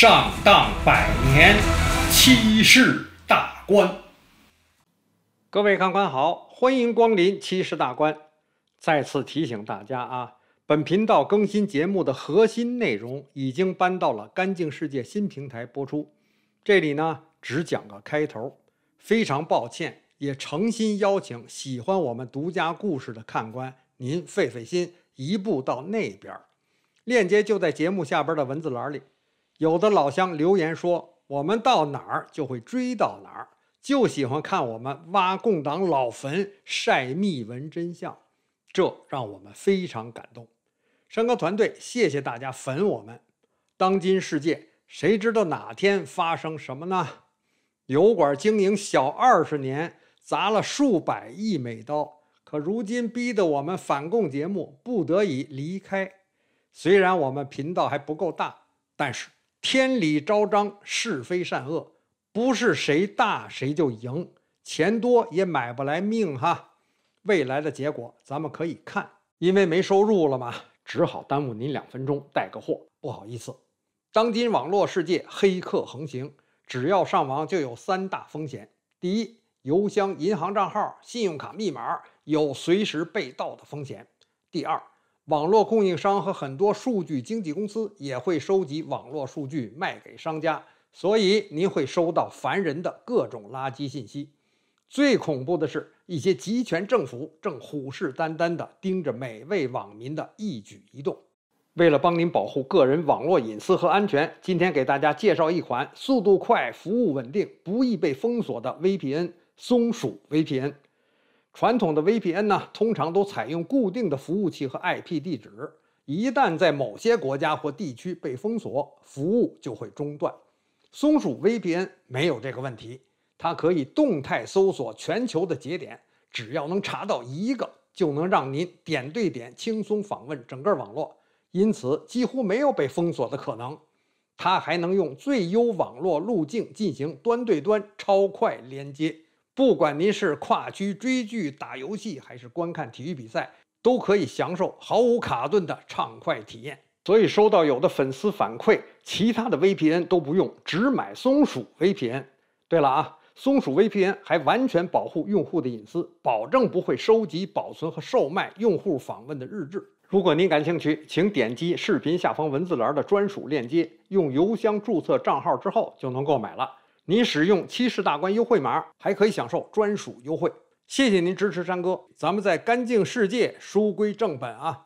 上当百年，七世大官。各位看官好，欢迎光临七世大官。再次提醒大家啊，本频道更新节目的核心内容已经搬到了干净世界新平台播出，这里呢只讲个开头。非常抱歉，也诚心邀请喜欢我们独家故事的看官，您费费心移步到那边儿，链接就在节目下边的文字栏里。有的老乡留言说：“我们到哪儿就会追到哪儿，就喜欢看我们挖共党老坟、晒密闻真相。”这让我们非常感动。山哥团队，谢谢大家粉我们。当今世界，谁知道哪天发生什么呢？油管经营小二十年，砸了数百亿美刀，可如今逼得我们反共节目不得已离开。虽然我们频道还不够大，但是。天理昭彰，是非善恶，不是谁大谁就赢，钱多也买不来命哈。未来的结果咱们可以看，因为没收入了嘛，只好耽误您两分钟带个货，不好意思。当今网络世界黑客横行，只要上网就有三大风险：第一，邮箱、银行账号、信用卡密码有随时被盗的风险；第二，网络供应商和很多数据经纪公司也会收集网络数据卖给商家，所以您会收到烦人的各种垃圾信息。最恐怖的是，一些集权政府正虎视眈眈地盯着每位网民的一举一动。为了帮您保护个人网络隐私和安全，今天给大家介绍一款速度快、服务稳定、不易被封锁的 VPN—— 松鼠 VPN。传统的 VPN 呢，通常都采用固定的服务器和 IP 地址，一旦在某些国家或地区被封锁，服务就会中断。松鼠 VPN 没有这个问题，它可以动态搜索全球的节点，只要能查到一个，就能让您点对点轻松访问整个网络，因此几乎没有被封锁的可能。它还能用最优网络路径进行端对端超快连接。不管您是跨区追剧、打游戏，还是观看体育比赛，都可以享受毫无卡顿的畅快体验。所以收到有的粉丝反馈，其他的 VPN 都不用，只买松鼠 VPN。对了啊，松鼠 VPN 还完全保护用户的隐私，保证不会收集、保存和售卖用户访问的日志。如果您感兴趣，请点击视频下方文字栏的专属链接，用邮箱注册账号之后就能购买了。你使用七十大关优惠码，还可以享受专属优惠。谢谢您支持山哥，咱们在干净世界书归正本啊。